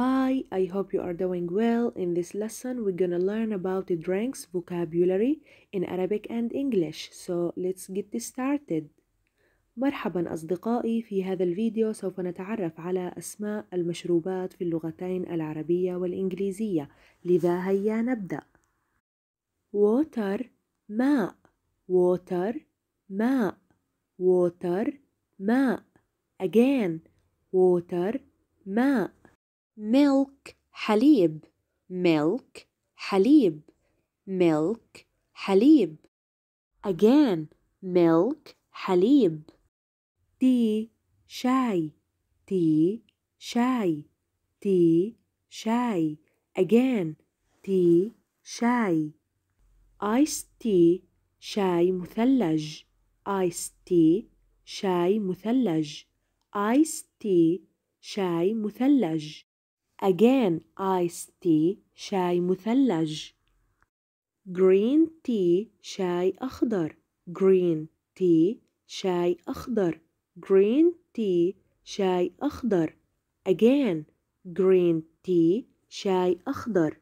Hi, I hope you are doing well. In this lesson, we're gonna learn about the drinks vocabulary in Arabic and English. So let's get started. مرحبا أصدقائي في هذا الفيديو سوف نتعرف على أسماء المشروبات في اللغتين العربية والإنجليزية لذا هيا نبدأ water ماء water ماء water ماء again water ماء milk حليب milk حليب milk حليب again milk حليب tea شاي tea شاي tea شاي again tea شاي ice tea شاي مثلج ice tea شاي مثلج ice tea شاي مثلج Again, iced tea شاي مثلج. Green tea شاي أخضر. Green tea شاي أخضر. Green tea شاي أخضر. Again, green tea شاي أخضر.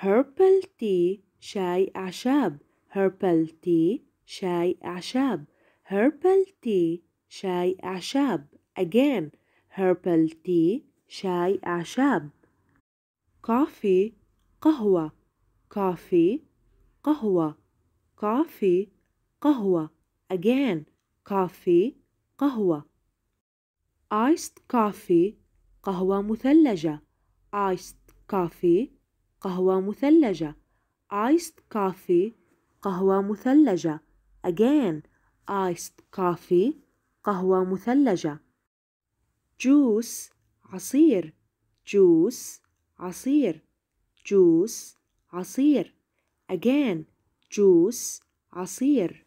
purple tea شاي أعشاب. purple tea شاي أعشاب. purple tea شاي أعشاب. Again, purple tea شاي أعشاب كافي قهوة كافي قهوة كافي قهوة again كافي قهوة iced coffee قهوة مثلجة iced coffee قهوة مثلجة iced coffee قهوة مثلجة again iced coffee قهوة مثلجة juice عصير جوس عصير جوس عصير again جوس عصير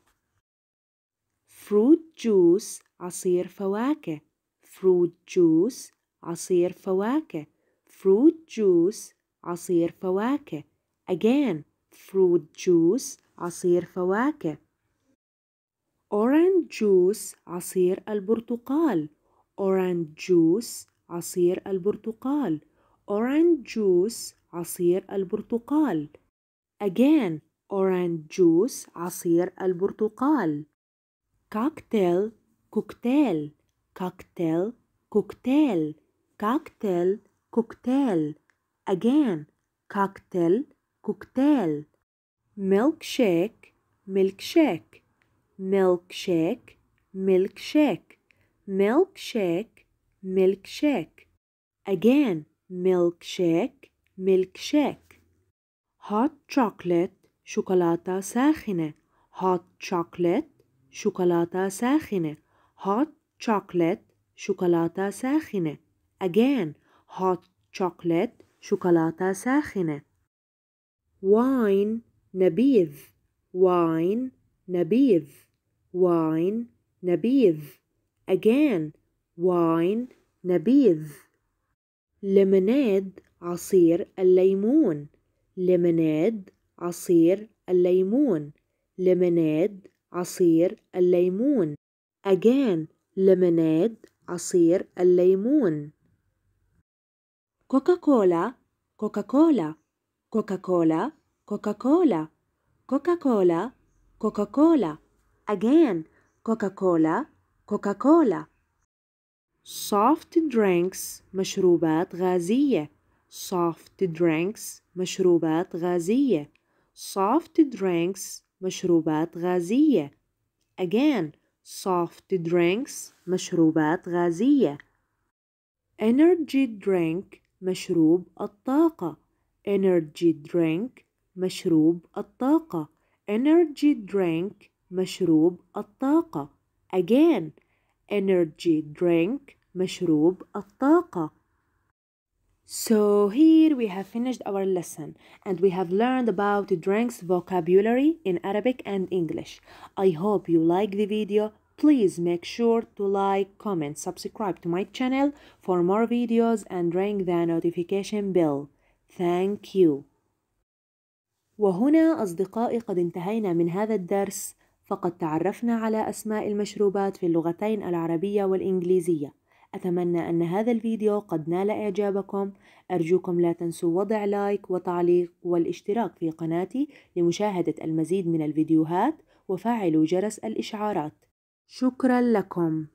fruit juice عصير فواكه fruit juice عصير فواكه fruit juice عصير فواكه again fruit juice عصير فواكه orange juice عصير البرتقال orange juice عصير البرتقال orange juice عصير البرتقال again orange juice عصير البرتقال cocktail كوكتيل cocktail كوكتيل cocktail كوكتيل again cocktail كوكتيل milk shake milk shake milk shake milk shake milk shake milk shake again milk shake milk shake hot chocolate شوكولاتة ساخنة hot chocolate شوكولاتة ساخنة hot chocolate شوكولاتة ساخنة again hot chocolate شوكولاتة ساخنة wine نبيذ wine نبيذ wine نبيذ again واين نبيذ ليموناد عصير الليمون ليموناد عصير الليمون ليموناد عصير الليمون again ليموناد عصير الليمون كوكاكولا كوكاكولا كوكاكولا كوكاكولا كوكاكولا كوكاكولا again كوكاكولا كوكاكولا soft drinks مشروبات غازية soft drinks مشروبات غازية soft drinks مشروبات غازية again soft drinks مشروبات غازية energy drink مشروب الطاقة energy drink مشروب الطاقة energy drink مشروب الطاقة again energy drink مشروب الطاقة So here we have finished our lesson and we have learned about drinks vocabulary in Arabic and English. I hope you like the video. Please make sure to like, comment, subscribe to my channel for more videos and ring the notification bell. Thank you. وهنا أصدقائي قد انتهينا من هذا الدرس فقد تعرفنا على أسماء المشروبات في اللغتين العربية والإنجليزية أتمنى أن هذا الفيديو قد نال إعجابكم أرجوكم لا تنسوا وضع لايك وتعليق والاشتراك في قناتي لمشاهدة المزيد من الفيديوهات وفعلوا جرس الإشعارات شكرا لكم